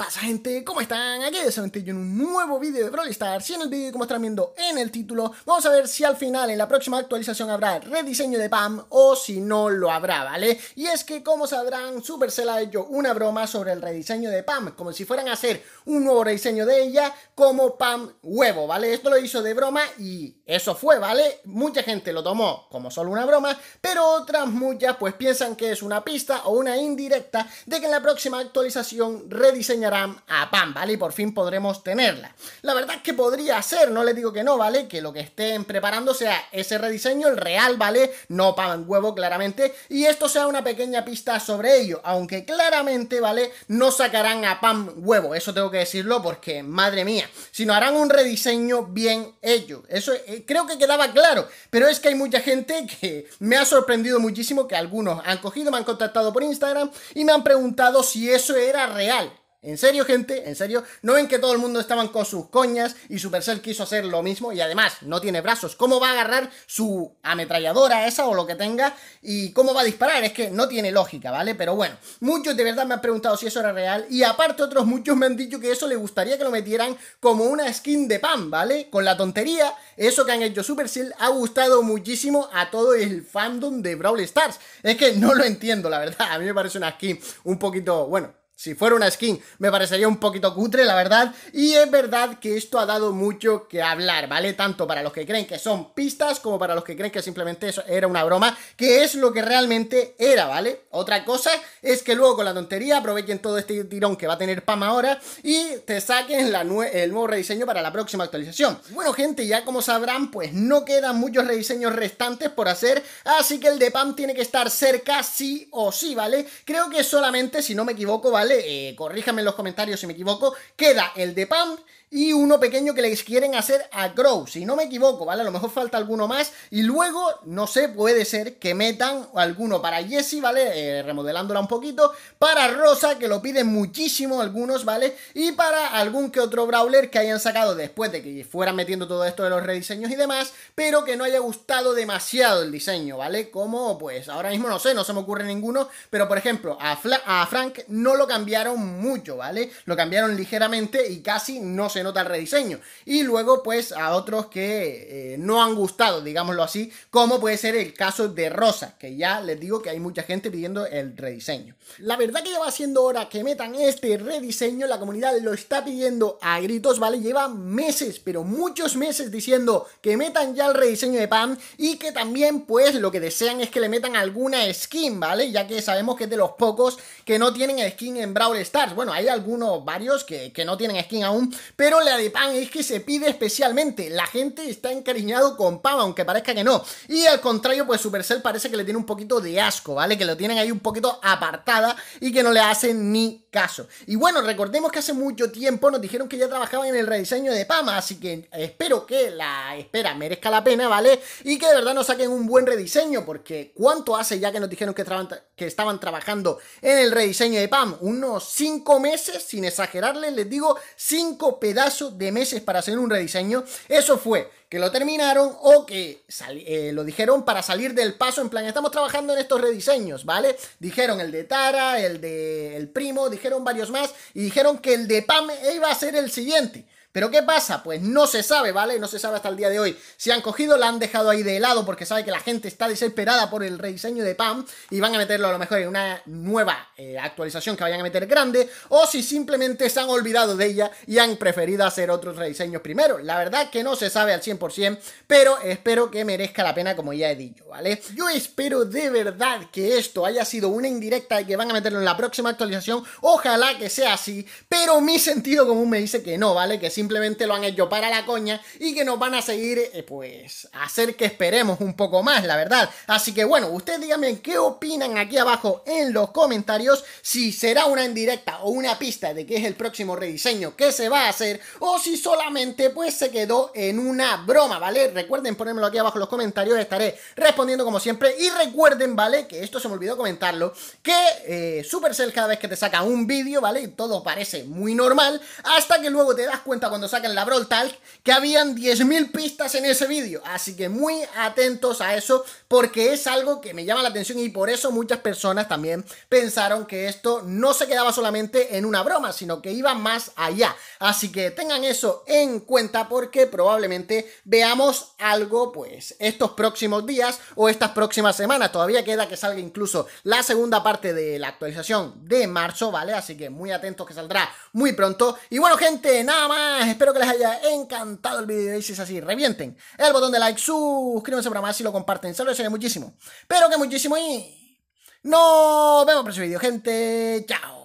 pasa gente? ¿Cómo están? Aquí yo en un nuevo vídeo de Brawl Stars y en el vídeo como están viendo en el título vamos a ver si al final en la próxima actualización habrá rediseño de PAM o si no lo habrá, ¿vale? Y es que como sabrán Supercell ha hecho una broma sobre el rediseño de PAM como si fueran a hacer un nuevo rediseño de ella como PAM huevo, ¿vale? Esto lo hizo de broma y eso fue, ¿vale? Mucha gente lo tomó como solo una broma pero otras muchas pues piensan que es una pista o una indirecta de que en la próxima actualización rediseñar a PAN, ¿vale? Y por fin podremos tenerla. La verdad es que podría ser, no le digo que no, ¿vale? Que lo que estén preparando sea ese rediseño, el real, ¿vale? No pan huevo, claramente. Y esto sea una pequeña pista sobre ello, aunque claramente, ¿vale? No sacarán a pan huevo, eso tengo que decirlo porque, madre mía, sino harán un rediseño bien ello. Eso eh, creo que quedaba claro, pero es que hay mucha gente que me ha sorprendido muchísimo que algunos han cogido, me han contactado por Instagram y me han preguntado si eso era real. En serio, gente, en serio. ¿No ven que todo el mundo estaban con sus coñas y Supercell quiso hacer lo mismo? Y además, no tiene brazos. ¿Cómo va a agarrar su ametralladora esa o lo que tenga? ¿Y cómo va a disparar? Es que no tiene lógica, ¿vale? Pero bueno, muchos de verdad me han preguntado si eso era real. Y aparte, otros muchos me han dicho que eso le gustaría que lo metieran como una skin de pan, ¿vale? Con la tontería, eso que han hecho Supercell ha gustado muchísimo a todo el fandom de Brawl Stars. Es que no lo entiendo, la verdad. A mí me parece una skin un poquito, bueno, si fuera una skin me parecería un poquito cutre, la verdad. Y es verdad que esto ha dado mucho que hablar, ¿vale? Tanto para los que creen que son pistas como para los que creen que simplemente eso era una broma, que es lo que realmente era, ¿vale? Otra cosa es que luego con la tontería aprovechen todo este tirón que va a tener Pam ahora y te saquen el nuevo rediseño para la próxima actualización. Bueno, gente, ya como sabrán, pues no quedan muchos rediseños restantes por hacer, así que el de Pam tiene que estar cerca sí o sí, ¿vale? Creo que solamente, si no me equivoco, ¿vale? Eh, corríjame en los comentarios si me equivoco. Queda el de Pam y uno pequeño que les quieren hacer a Grow, si no me equivoco, ¿vale? A lo mejor falta alguno más. Y luego, no sé, puede ser que metan alguno para Jesse, ¿vale? Eh, remodelándola un poquito. Para Rosa, que lo piden muchísimo algunos, ¿vale? Y para algún que otro Brawler que hayan sacado después de que fueran metiendo todo esto de los rediseños y demás, pero que no haya gustado demasiado el diseño, ¿vale? Como, pues, ahora mismo no sé, no se me ocurre ninguno, pero por ejemplo, a, Frank no lo cambiaron cambiaron mucho, ¿vale? Lo cambiaron ligeramente y casi no se nota el rediseño. Y luego, pues, a otros que eh, no han gustado, digámoslo así, como puede ser el caso de Rosa, que ya les digo que hay mucha gente pidiendo el rediseño. La verdad que lleva va siendo hora que metan este rediseño, la comunidad lo está pidiendo a gritos, ¿vale? Lleva meses, pero muchos meses diciendo que metan ya el rediseño de Pam y que también, pues, lo que desean es que le metan alguna skin, ¿vale? Ya que sabemos que es de los pocos que no tienen skin en Brawl Stars. Bueno, hay algunos, varios que, no tienen skin aún, pero la de Pan es que se pide especialmente. La gente está encariñado con Pam, aunque parezca que no. Y al contrario, pues Supercell parece que le tiene un poquito de asco, ¿vale? Que lo tienen ahí un poquito apartada y que no le hacen ni caso. Y bueno, recordemos que hace mucho tiempo nos dijeron que ya trabajaban en el rediseño de Pam, así que espero que la espera merezca la pena, ¿vale? Y que de verdad nos saquen un buen rediseño, porque ¿cuánto hace ya que nos dijeron que, que estaban trabajando en el rediseño de Pam? Un unos cinco meses, sin exagerarles, les digo, cinco pedazos de meses para hacer un rediseño. Eso fue que lo terminaron o que eh, lo dijeron para salir del paso. En plan, estamos trabajando en estos rediseños, ¿vale? Dijeron el de Tara, el de El Primo, dijeron varios más y dijeron que el de Pam iba a ser el siguiente. Pero ¿qué pasa? Pues no se sabe, ¿vale? No se sabe hasta el día de hoy. Si han cogido, la han dejado ahí de lado porque sabe que la gente está desesperada por el rediseño de PAM y van a meterlo a lo mejor en una nueva eh, actualización que vayan a meter grande o si simplemente se han olvidado de ella y han preferido hacer otros rediseños primero. La verdad que no se sabe al 100%, pero espero que merezca la pena como ya he dicho, ¿vale? Yo espero de verdad que esto haya sido una indirecta y que van a meterlo en la próxima actualización. Ojalá que sea así, pero mi sentido común me dice que no, ¿vale? Que sí simplemente lo han hecho para la coña y que nos van a seguir, eh, pues, hacer que esperemos un poco más, la verdad. Así que bueno, ustedes díganme qué opinan aquí abajo en los comentarios, si será una indirecta o una pista de que es el próximo rediseño que se va a hacer, o si solamente pues se quedó en una broma, ¿vale? Recuerden ponérmelo aquí abajo en los comentarios, estaré respondiendo como siempre. Y recuerden, ¿vale? Que esto se me olvidó comentarlo, que eh, Supercell cada vez que te saca un vídeo, ¿vale? Y todo parece muy normal, hasta que luego te das cuenta cuando saquen la Brawl Talk que habían 10.000 pistas en ese vídeo. Así que muy atentos a eso porque es algo que me llama la atención y por eso muchas personas también pensaron que esto no se quedaba solamente en una broma, sino que iba más allá. Así que tengan eso en cuenta porque probablemente veamos algo pues estos próximos días o estas próximas semanas. Todavía queda que salga incluso la segunda parte de la actualización de marzo, ¿vale? Así que muy atentos que saldrá muy pronto. Y bueno, gente, nada más espero que les haya encantado el video y si es así, revienten el botón de like, suscríbanse para más y lo comparten, se lo muchísimo, pero que muchísimo y nos vemos en el próximo video, gente, chao.